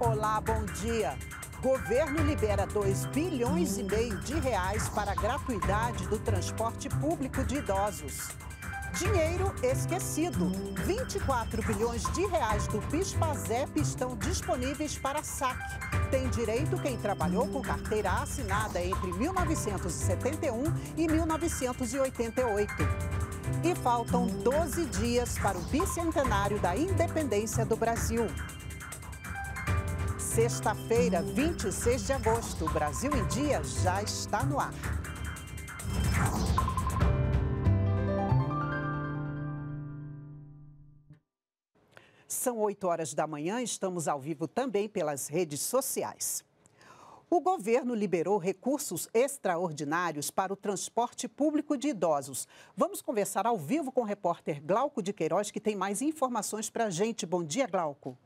Olá, bom dia. Governo libera 2 bilhões e meio de reais para a gratuidade do transporte público de idosos. Dinheiro esquecido. 24 bilhões de reais do PIS/PASEP estão disponíveis para saque. Tem direito quem trabalhou com carteira assinada entre 1971 e 1988. E faltam 12 dias para o bicentenário da independência do Brasil. Sexta-feira, 26 de agosto, o Brasil em Dia já está no ar. São 8 horas da manhã, estamos ao vivo também pelas redes sociais. O governo liberou recursos extraordinários para o transporte público de idosos. Vamos conversar ao vivo com o repórter Glauco de Queiroz, que tem mais informações para a gente. Bom dia, Glauco.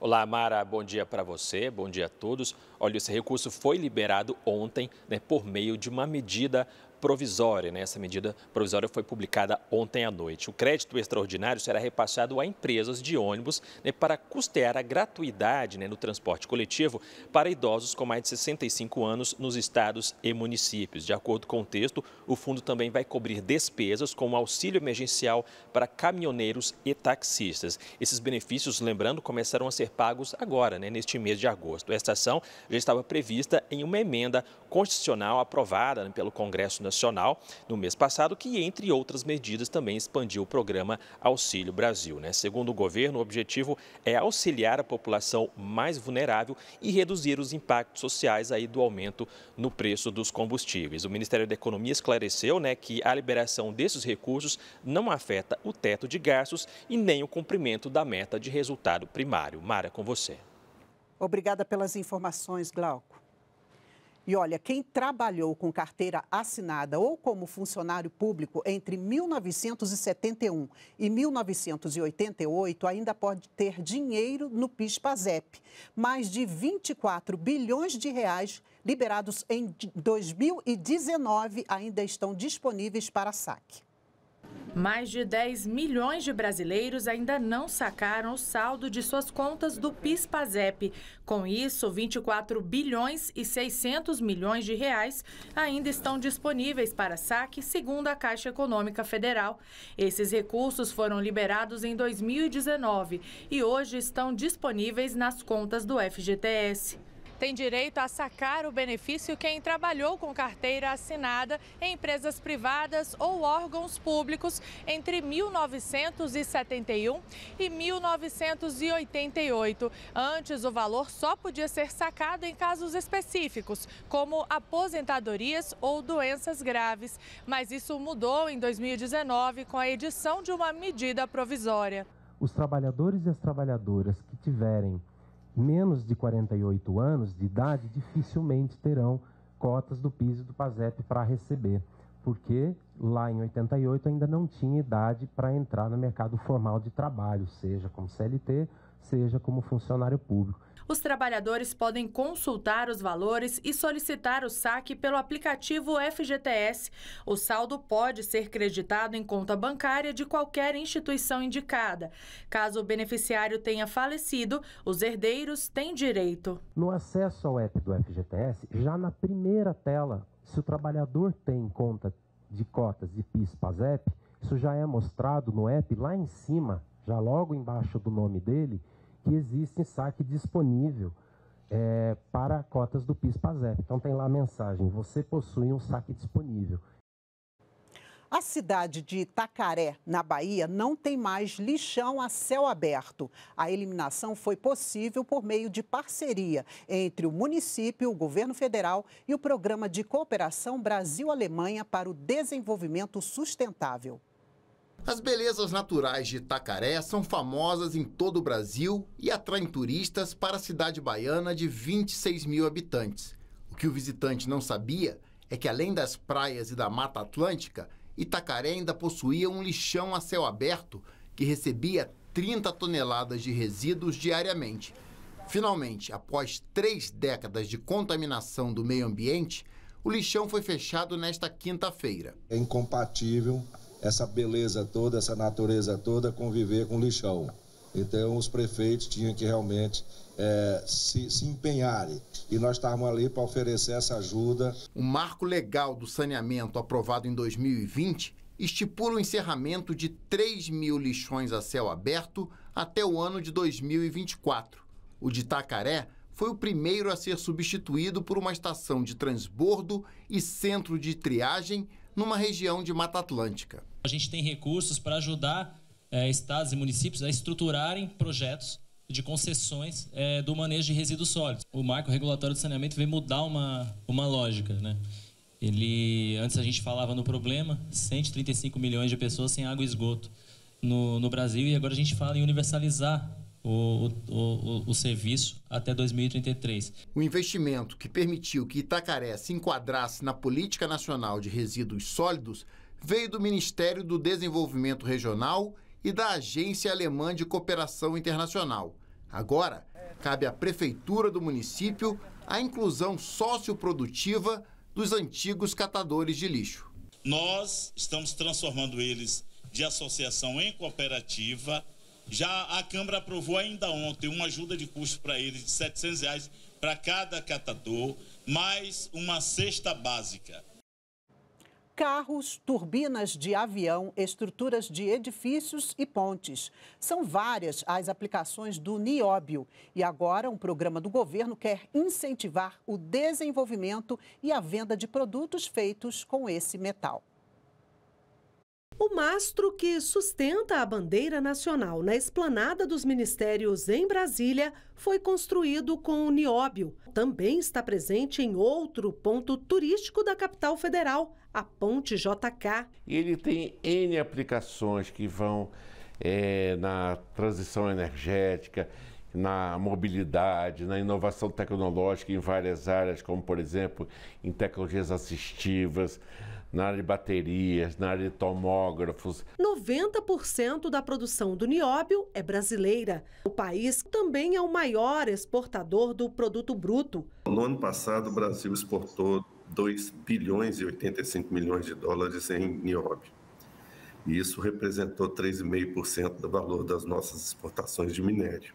Olá, Mara, bom dia para você, bom dia a todos. Olha, esse recurso foi liberado ontem né, por meio de uma medida provisória. Né? Essa medida provisória foi publicada ontem à noite. O crédito extraordinário será repassado a empresas de ônibus né, para custear a gratuidade né, no transporte coletivo para idosos com mais de 65 anos nos estados e municípios. De acordo com o texto, o fundo também vai cobrir despesas como auxílio emergencial para caminhoneiros e taxistas. Esses benefícios, lembrando, começaram a ser pagos agora, né, neste mês de agosto. Esta ação já estava prevista em uma emenda constitucional aprovada né, pelo Congresso Nacional Nacional no mês passado, que, entre outras medidas, também expandiu o programa Auxílio Brasil. Né? Segundo o governo, o objetivo é auxiliar a população mais vulnerável e reduzir os impactos sociais aí do aumento no preço dos combustíveis. O Ministério da Economia esclareceu né, que a liberação desses recursos não afeta o teto de gastos e nem o cumprimento da meta de resultado primário. Mara, com você. Obrigada pelas informações, Glauco. E olha, quem trabalhou com carteira assinada ou como funcionário público entre 1971 e 1988 ainda pode ter dinheiro no PIS/PASEP, mais de 24 bilhões de reais liberados em 2019 ainda estão disponíveis para saque. Mais de 10 milhões de brasileiros ainda não sacaram o saldo de suas contas do PIS/PASEP. Com isso, 24 bilhões e 600 milhões de reais ainda estão disponíveis para saque, segundo a Caixa Econômica Federal. Esses recursos foram liberados em 2019 e hoje estão disponíveis nas contas do FGTS. Tem direito a sacar o benefício quem trabalhou com carteira assinada em empresas privadas ou órgãos públicos entre 1971 e 1988. Antes, o valor só podia ser sacado em casos específicos, como aposentadorias ou doenças graves. Mas isso mudou em 2019 com a edição de uma medida provisória. Os trabalhadores e as trabalhadoras que tiverem menos de 48 anos de idade dificilmente terão cotas do PIS e do PASEP para receber, porque lá em 88 ainda não tinha idade para entrar no mercado formal de trabalho, seja como CLT, seja como funcionário público os trabalhadores podem consultar os valores e solicitar o saque pelo aplicativo FGTS. O saldo pode ser creditado em conta bancária de qualquer instituição indicada. Caso o beneficiário tenha falecido, os herdeiros têm direito. No acesso ao app do FGTS, já na primeira tela, se o trabalhador tem conta de cotas de PIS, PASEP, isso já é mostrado no app lá em cima, já logo embaixo do nome dele, que existe saque disponível é, para cotas do PIS-PASEP. Então tem lá a mensagem, você possui um saque disponível. A cidade de Itacaré na Bahia, não tem mais lixão a céu aberto. A eliminação foi possível por meio de parceria entre o município, o governo federal e o Programa de Cooperação Brasil-Alemanha para o Desenvolvimento Sustentável. As belezas naturais de Itacaré são famosas em todo o Brasil e atraem turistas para a cidade baiana de 26 mil habitantes. O que o visitante não sabia é que, além das praias e da Mata Atlântica, Itacaré ainda possuía um lixão a céu aberto que recebia 30 toneladas de resíduos diariamente. Finalmente, após três décadas de contaminação do meio ambiente, o lixão foi fechado nesta quinta-feira. É incompatível essa beleza toda, essa natureza toda, conviver com lixão. Então, os prefeitos tinham que realmente é, se, se empenharem. E nós estávamos ali para oferecer essa ajuda. O marco legal do saneamento aprovado em 2020 estipula o encerramento de 3 mil lixões a céu aberto até o ano de 2024. O de Itacaré foi o primeiro a ser substituído por uma estação de transbordo e centro de triagem numa região de Mata Atlântica. A gente tem recursos para ajudar é, estados e municípios a estruturarem projetos de concessões é, do manejo de resíduos sólidos. O marco regulatório de saneamento vem mudar uma, uma lógica, né? Ele, antes a gente falava no problema, 135 milhões de pessoas sem água e esgoto no, no Brasil, e agora a gente fala em universalizar o, o, o, serviço até 2033. O investimento que permitiu que Itacaré se enquadrasse na Política Nacional de Resíduos Sólidos veio do Ministério do Desenvolvimento Regional e da Agência Alemã de Cooperação Internacional. Agora, cabe à Prefeitura do município a inclusão socioprodutiva dos antigos catadores de lixo. Nós estamos transformando eles de associação em cooperativa já a Câmara aprovou ainda ontem uma ajuda de custo para eles de R$ 700 reais para cada catador, mais uma cesta básica. Carros, turbinas de avião, estruturas de edifícios e pontes. São várias as aplicações do nióbio. E agora, um programa do governo quer incentivar o desenvolvimento e a venda de produtos feitos com esse metal. O mastro que sustenta a bandeira nacional na esplanada dos ministérios em Brasília foi construído com o nióbio. Também está presente em outro ponto turístico da capital federal, a Ponte JK. Ele tem N aplicações que vão é, na transição energética, na mobilidade, na inovação tecnológica em várias áreas, como, por exemplo, em tecnologias assistivas na área de baterias, na área de tomógrafos. 90% da produção do nióbio é brasileira. O país também é o maior exportador do produto bruto. No ano passado, o Brasil exportou 2 bilhões e 85 milhões de dólares em nióbio. E isso representou 3,5% do valor das nossas exportações de minério.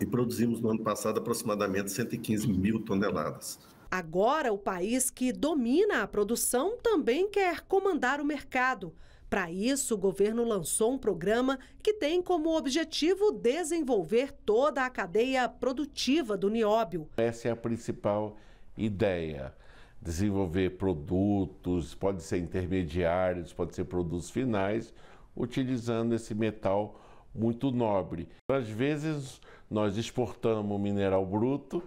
E produzimos no ano passado aproximadamente 115 mil toneladas Agora, o país que domina a produção também quer comandar o mercado. Para isso, o governo lançou um programa que tem como objetivo desenvolver toda a cadeia produtiva do nióbio. Essa é a principal ideia. Desenvolver produtos, pode ser intermediários, pode ser produtos finais, utilizando esse metal muito nobre. Às vezes, nós exportamos mineral bruto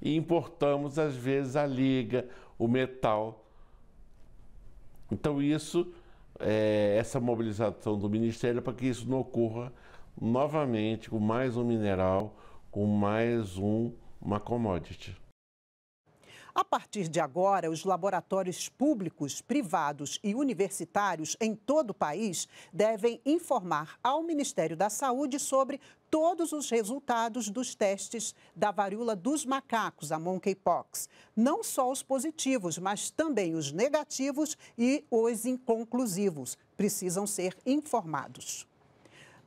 e importamos, às vezes, a liga, o metal. Então, isso, é, essa mobilização do Ministério é para que isso não ocorra novamente com mais um mineral, com mais um, uma commodity. A partir de agora, os laboratórios públicos, privados e universitários em todo o país devem informar ao Ministério da Saúde sobre todos os resultados dos testes da varíola dos macacos, a monkeypox. Não só os positivos, mas também os negativos e os inconclusivos precisam ser informados.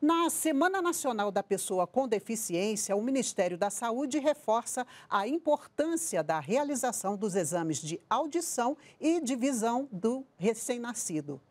Na Semana Nacional da Pessoa com Deficiência, o Ministério da Saúde reforça a importância da realização dos exames de audição e de visão do recém-nascido.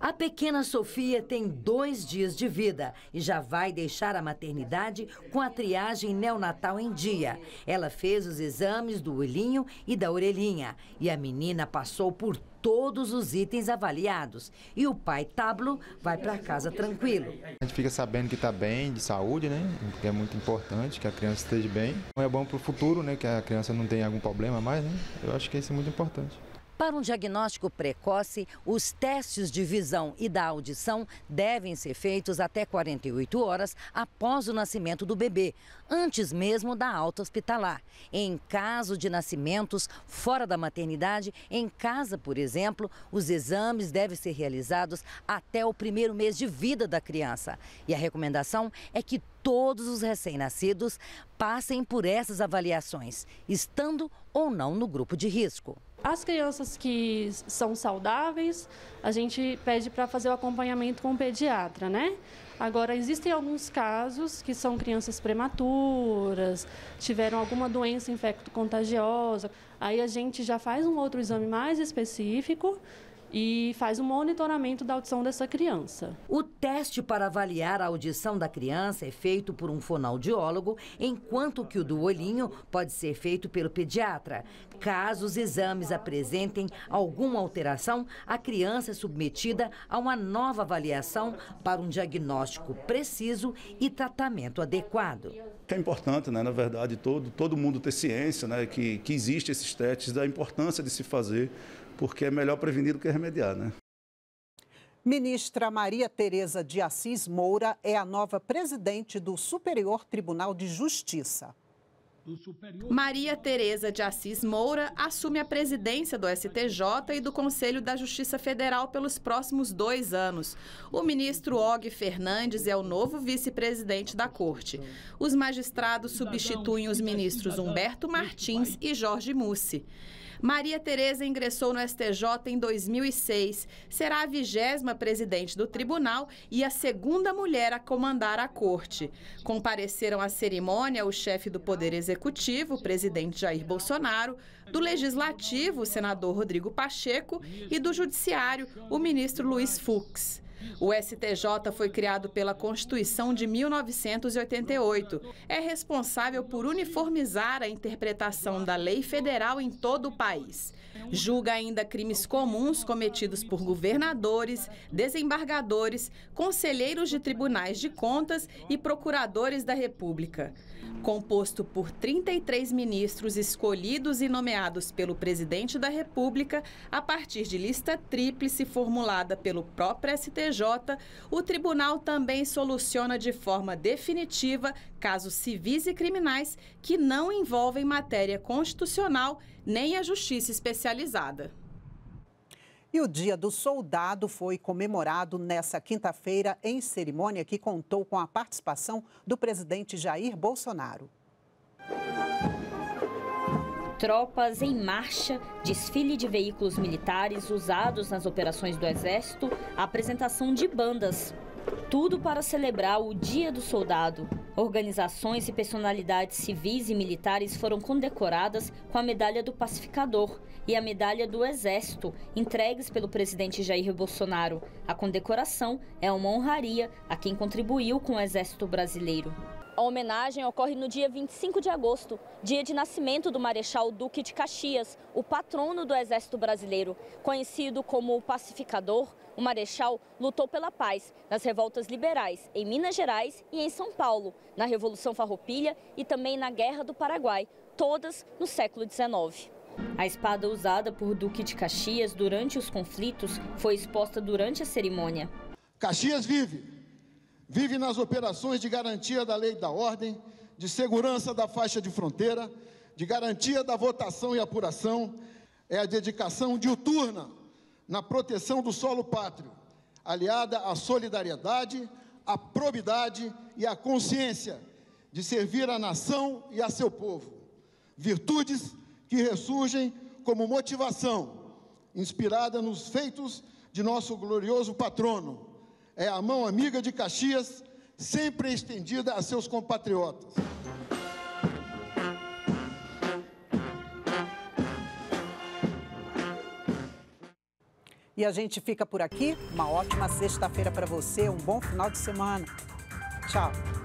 A pequena Sofia tem dois dias de vida e já vai deixar a maternidade com a triagem neonatal em dia. Ela fez os exames do olhinho e da orelhinha e a menina passou por todos os itens avaliados. E o pai Tablo vai para casa tranquilo. A gente fica sabendo que está bem de saúde, né? Que é muito importante que a criança esteja bem. É bom para o futuro, né? Que a criança não tenha algum problema mais, né? Eu acho que isso é muito importante. Para um diagnóstico precoce, os testes de visão e da audição devem ser feitos até 48 horas após o nascimento do bebê, antes mesmo da alta hospitalar. Em caso de nascimentos fora da maternidade, em casa, por exemplo, os exames devem ser realizados até o primeiro mês de vida da criança. E a recomendação é que todos os recém-nascidos passem por essas avaliações, estando ou não no grupo de risco. As crianças que são saudáveis, a gente pede para fazer o acompanhamento com o pediatra, né? Agora, existem alguns casos que são crianças prematuras, tiveram alguma doença infecto-contagiosa. Aí a gente já faz um outro exame mais específico e faz o monitoramento da audição dessa criança. O teste para avaliar a audição da criança é feito por um fonoaudiólogo, enquanto que o do olhinho pode ser feito pelo pediatra. Caso os exames apresentem alguma alteração, a criança é submetida a uma nova avaliação para um diagnóstico preciso e tratamento adequado. É importante, né, na verdade, todo, todo mundo ter ciência né, que, que existe esses testes, da importância de se fazer porque é melhor prevenir do que remediar, né? Ministra Maria Tereza de Assis Moura é a nova presidente do Superior Tribunal de Justiça. Maria Tereza de Assis Moura assume a presidência do STJ e do Conselho da Justiça Federal pelos próximos dois anos. O ministro Og Fernandes é o novo vice-presidente da corte. Os magistrados substituem os ministros Humberto Martins e Jorge Mussi. Maria Tereza ingressou no STJ em 2006. Será a vigésima presidente do tribunal e a segunda mulher a comandar a corte. Compareceram à cerimônia o chefe do Poder Executivo, o presidente Jair Bolsonaro, do Legislativo, o senador Rodrigo Pacheco, e do Judiciário, o ministro Luiz Fux. O STJ foi criado pela Constituição de 1988. É responsável por uniformizar a interpretação da lei federal em todo o país. Julga ainda crimes comuns cometidos por governadores, desembargadores, conselheiros de tribunais de contas e procuradores da República. Composto por 33 ministros escolhidos e nomeados pelo presidente da República a partir de lista tríplice formulada pelo próprio STJ STJ, o tribunal também soluciona de forma definitiva casos civis e criminais que não envolvem matéria constitucional nem a justiça especializada. E o Dia do Soldado foi comemorado nesta quinta-feira em cerimônia que contou com a participação do presidente Jair Bolsonaro. Tropas em marcha, desfile de veículos militares usados nas operações do Exército, apresentação de bandas. Tudo para celebrar o Dia do Soldado. Organizações e personalidades civis e militares foram condecoradas com a Medalha do Pacificador e a Medalha do Exército, entregues pelo presidente Jair Bolsonaro. A condecoração é uma honraria a quem contribuiu com o Exército Brasileiro. A homenagem ocorre no dia 25 de agosto, dia de nascimento do Marechal Duque de Caxias, o patrono do Exército Brasileiro. Conhecido como o pacificador, o Marechal lutou pela paz nas revoltas liberais em Minas Gerais e em São Paulo, na Revolução Farroupilha e também na Guerra do Paraguai, todas no século XIX. A espada usada por Duque de Caxias durante os conflitos foi exposta durante a cerimônia. Caxias vive! vive nas operações de garantia da lei e da ordem, de segurança da faixa de fronteira, de garantia da votação e apuração, é a dedicação diuturna na proteção do solo pátrio, aliada à solidariedade, à probidade e à consciência de servir à nação e a seu povo. Virtudes que ressurgem como motivação, inspirada nos feitos de nosso glorioso patrono, é a mão amiga de Caxias, sempre estendida a seus compatriotas. E a gente fica por aqui. Uma ótima sexta-feira para você, um bom final de semana. Tchau.